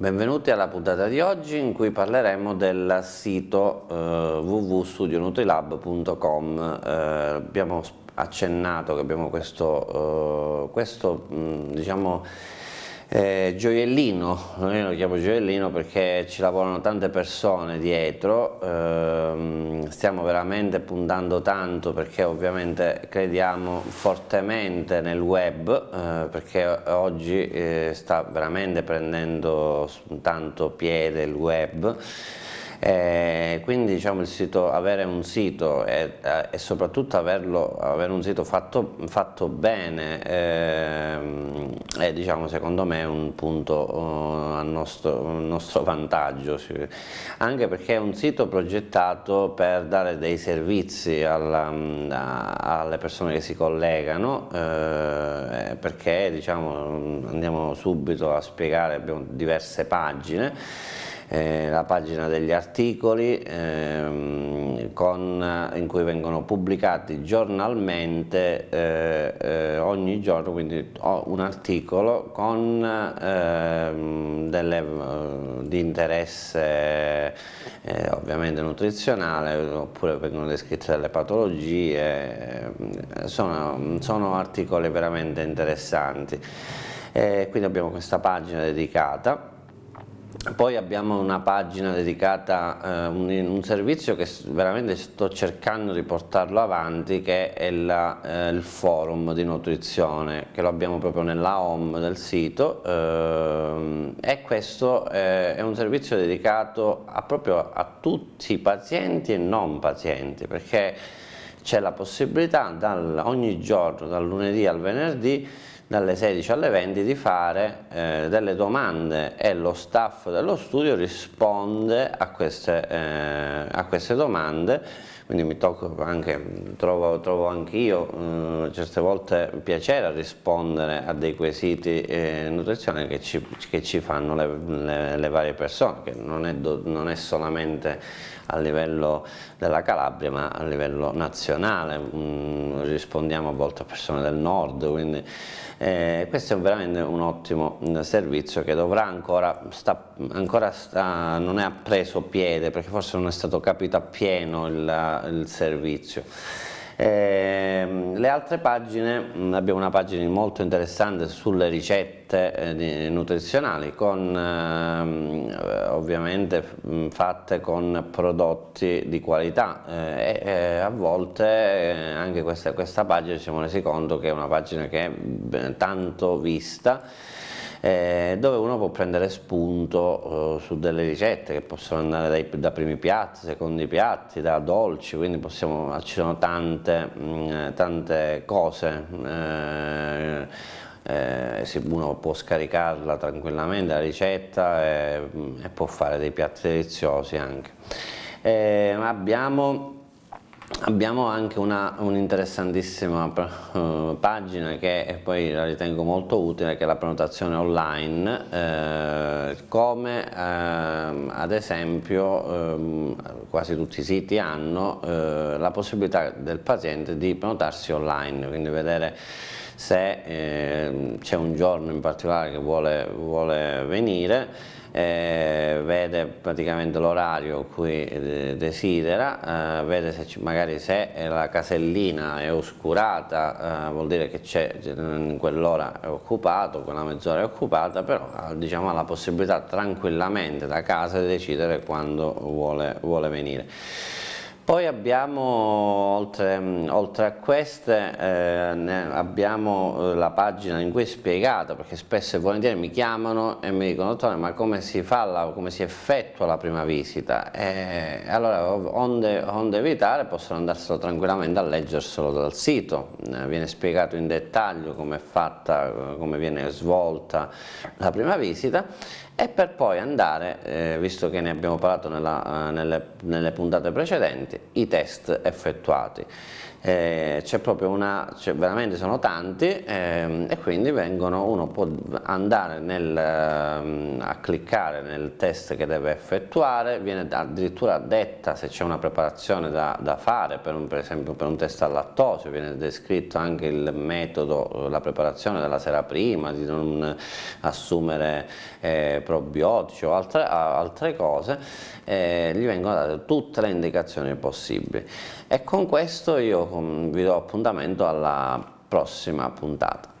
Benvenuti alla puntata di oggi in cui parleremo del sito eh, www.studionutrilab.com. Eh, abbiamo accennato che abbiamo questo, eh, questo mh, mm, diciamo, eh, gioiellino, io lo chiamo gioiellino perché ci lavorano tante persone dietro, ehm, stiamo veramente puntando tanto perché ovviamente crediamo fortemente nel web eh, perché oggi eh, sta veramente prendendo tanto piede il web eh, quindi diciamo, sito, avere un sito e, eh, e soprattutto averlo, avere un sito fatto, fatto bene è, ehm, è diciamo, secondo me un punto uh, a nostro, nostro, vantaggio, anche perché è un sito progettato per dare dei servizi alla, a, alle persone che si collegano, eh, eh perché diciamo, andiamo subito a spiegare, abbiamo diverse pagine eh, la pagina degli articoli ehm, con, in cui vengono pubblicati giornalmente eh, eh ogni giorno quindi ho un articolo con ehm, delle, eh, di interesse eh, ovviamente nutrizionale oppure vengono descritte delle patologie ehm, sono, sono articoli veramente interessanti eh, quindi abbiamo questa pagina dedicata poi abbiamo una pagina dedicata, eh, un, un, servizio che veramente sto cercando di portarlo avanti che è la, eh, il forum di nutrizione che lo abbiamo proprio nella home del sito eh, e questo eh, è un servizio dedicato a, proprio a tutti i pazienti e non pazienti perché c'è la possibilità dal, ogni giorno, dal lunedì al venerdì dalle 16 alle 20 di fare eh, delle domande e lo staff dello studio risponde a queste, eh, a queste domande quindi mi tocco anche, trovo, trovo anch'io eh, certe volte piacere a rispondere a dei quesiti eh, nutrizionali che ci, che ci fanno le, le, le, varie persone, che non è, do, non è solamente a livello della Calabria ma a livello nazionale, mm, rispondiamo a volte a persone del nord, quindi eh, questo è veramente un ottimo mm, servizio che dovrà ancora, sta, ancora sta, non è appreso piede perché forse non è stato capito appieno il, il servizio. Eh, le altre pagine, mm, abbiamo una pagina molto interessante sulle ricette eh, nutrizionali, con, ehm, eh, ovviamente mm, fatte con prodotti di qualità eh, e eh, a volte eh, anche questa, questa pagina ci siamo resi conto che è una pagina che è mm, tanto vista eh, dove uno può prendere spunto eh, su delle ricette che possono andare dai, da primi piatti, secondi piatti, da dolci, quindi possiamo, ci sono tante, mh, mm, eh, tante cose. Eh, eh, uno può scaricarla tranquillamente la ricetta e, eh, e può fare dei piatti deliziosi anche. Eh, abbiamo Abbiamo anche un'interessantissima eh, pagina che poi la ritengo molto utile che è la prenotazione online eh, come eh, ad esempio eh, quasi tutti i siti hanno eh, la possibilità del paziente di prenotarsi online quindi vedere se eh, c'è un giorno in particolare che vuole, vuole venire, eh, vede praticamente l'orario cui eh, desidera, eh, vede se magari se la casellina è oscurata, eh, vuol dire che c'è, in mm, quell'ora è occupato, quella mezz'ora è occupata, però diciamo, ha la possibilità tranquillamente da casa di decidere quando vuole, vuole venire. Poi abbiamo, oltre, oltre a queste, eh, abbiamo eh, la pagina in cui è spiegato, perché spesso e volentieri mi chiamano e mi dicono, dottore, ma come si fa, la, come si effettua la prima visita? E allora, onde, onde evitare, possono andarselo tranquillamente a leggerselo dal sito, eh, viene spiegato in dettaglio come è fatta, eh, come viene svolta la prima visita e per poi andare, eh, visto che ne abbiamo parlato nella, nelle, nelle puntate precedenti, i test effettuati eh, c'è proprio una, cioè veramente sono tanti ehm, e quindi vengono, uno può andare nel, ehm, a cliccare nel test che deve effettuare, viene addirittura detta se c'è una preparazione da, da fare, per, un, per, esempio per un test al lattosio viene descritto anche il metodo, la preparazione della sera prima, di non eh, assumere eh, probiotici o altre, altre cose, eh, gli vengono date tutte le indicazioni possibili e con questo io vi do appuntamento alla prossima puntata.